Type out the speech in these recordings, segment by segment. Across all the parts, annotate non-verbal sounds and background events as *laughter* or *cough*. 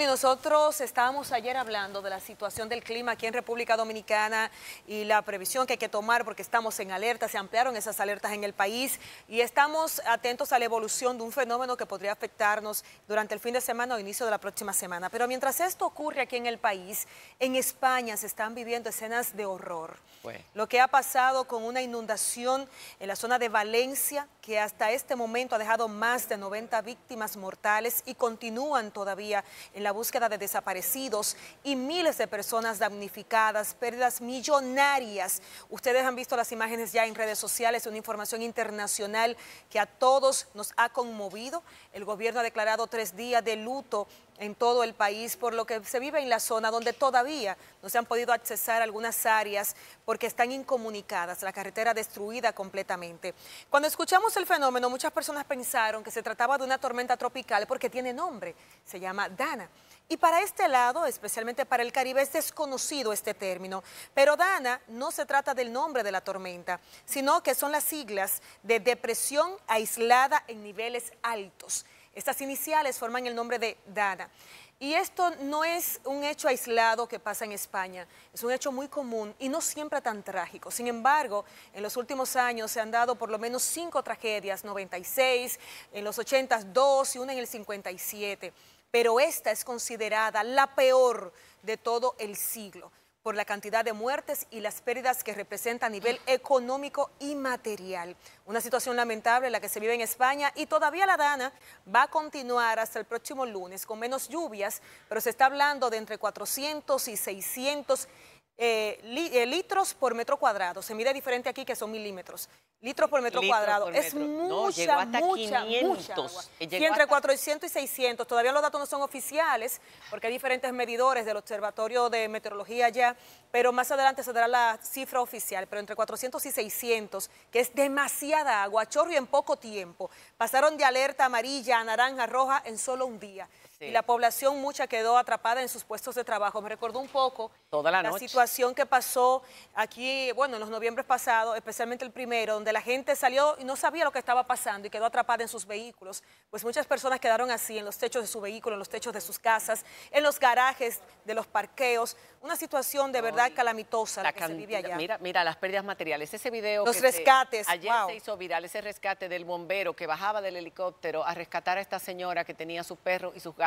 y nosotros estábamos ayer hablando de la situación del clima aquí en República Dominicana y la previsión que hay que tomar porque estamos en alerta, se ampliaron esas alertas en el país y estamos atentos a la evolución de un fenómeno que podría afectarnos durante el fin de semana o inicio de la próxima semana. Pero mientras esto ocurre aquí en el país, en España se están viviendo escenas de horror. Lo que ha pasado con una inundación en la zona de Valencia que hasta este momento ha dejado más de 90 víctimas mortales y continúan todavía en la la búsqueda de desaparecidos y miles de personas damnificadas, pérdidas millonarias. Ustedes han visto las imágenes ya en redes sociales, una información internacional que a todos nos ha conmovido. El gobierno ha declarado tres días de luto en todo el país por lo que se vive en la zona donde todavía no se han podido accesar algunas áreas porque están incomunicadas, la carretera destruida completamente. Cuando escuchamos el fenómeno, muchas personas pensaron que se trataba de una tormenta tropical porque tiene nombre, se llama Dana. Y para este lado, especialmente para el Caribe, es desconocido este término. Pero Dana no se trata del nombre de la tormenta, sino que son las siglas de depresión aislada en niveles altos. Estas iniciales forman el nombre de Dana. Y esto no es un hecho aislado que pasa en España, es un hecho muy común y no siempre tan trágico. Sin embargo, en los últimos años se han dado por lo menos cinco tragedias, 96, en los 80 dos y una en el 57 pero esta es considerada la peor de todo el siglo por la cantidad de muertes y las pérdidas que representa a nivel económico y material. Una situación lamentable la que se vive en España y todavía la Dana va a continuar hasta el próximo lunes con menos lluvias, pero se está hablando de entre 400 y 600 eh, eh, litros por metro cuadrado. Se mide diferente aquí que son milímetros. Litros por metro cuadrado. es mucha, mucha, mucha y entre 400 y 600. Todavía los datos no son oficiales porque hay diferentes medidores del Observatorio de Meteorología ya, pero más adelante se dará la cifra oficial. Pero entre 400 y 600, que es demasiada agua, chorro y en poco tiempo. Pasaron de alerta amarilla a naranja, roja en solo un día. Y la población mucha quedó atrapada en sus puestos de trabajo. Me recordó un poco Toda la, situación que pasó aquí, bueno, en los noviembres pasados, especialmente el primero, donde la gente salió y no sabía lo que estaba pasando y quedó atrapada en sus vehículos. Pues muchas personas quedaron así, en los techos de su vehículo, en los techos de sus casas, en los garajes de los parqueos. Una situación de verdad calamitosa que se vive allá. Mira, mira, las pérdidas materiales. Ese video. Los rescates. ayer se hizo viral ese rescate del bombero que bajaba del helicóptero a rescatar a esta señora que tenía su perro y sus gatos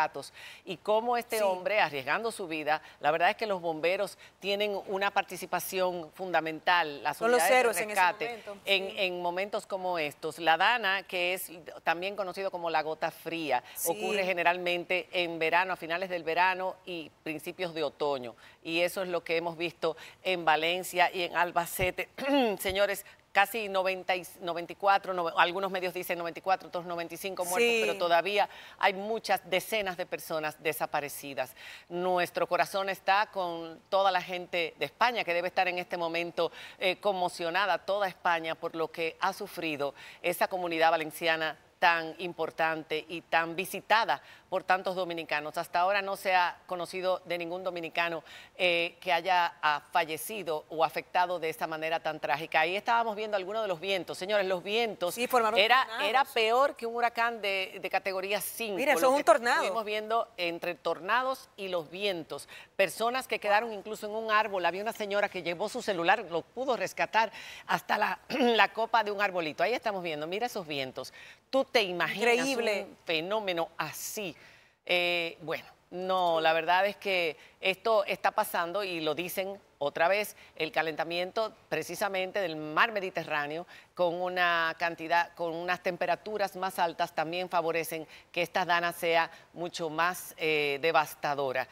y cómo este hombre, arriesgando su vida, la verdad es que los bomberos tienen una participación fundamental, las Son de rescate, en, momentos como estos. La Dana, que es también conocido como la gota fría, ocurre generalmente en verano, a finales del verano y principios de otoño. Y eso es lo que hemos visto en Valencia y en Albacete. *clears throat* Señores, casi 94, algunos medios dicen 94, otros 95 muertos, pero todavía hay muchas decenas de personas desaparecidas. Nuestro corazón está con toda la gente de España que debe estar en este momento eh, conmocionada, toda España, por lo que ha sufrido esa comunidad valenciana tan importante y tan visitada por tantos dominicanos. Hasta ahora no se ha conocido de ningún dominicano eh, que haya ah, fallecido o afectado de esta manera tan trágica. Ahí estábamos viendo algunos de los vientos. Señores, los vientos era, era peor que un huracán de, categoría 5. Mira, eso es un tornado. Estuvimos viendo entre tornados y los vientos. Personas que quedaron incluso en un árbol. Había una señora que llevó su celular, lo pudo rescatar hasta la, *clears throat* la copa de un arbolito. Ahí estamos viendo, mira esos vientos. Tú te imaginas un fenómeno así. Eh, bueno, no, la verdad es que esto está pasando y lo dicen otra vez, el calentamiento precisamente del mar Mediterráneo con una cantidad, con unas temperaturas más altas también favorecen que esta dana sea mucho más eh, devastadora.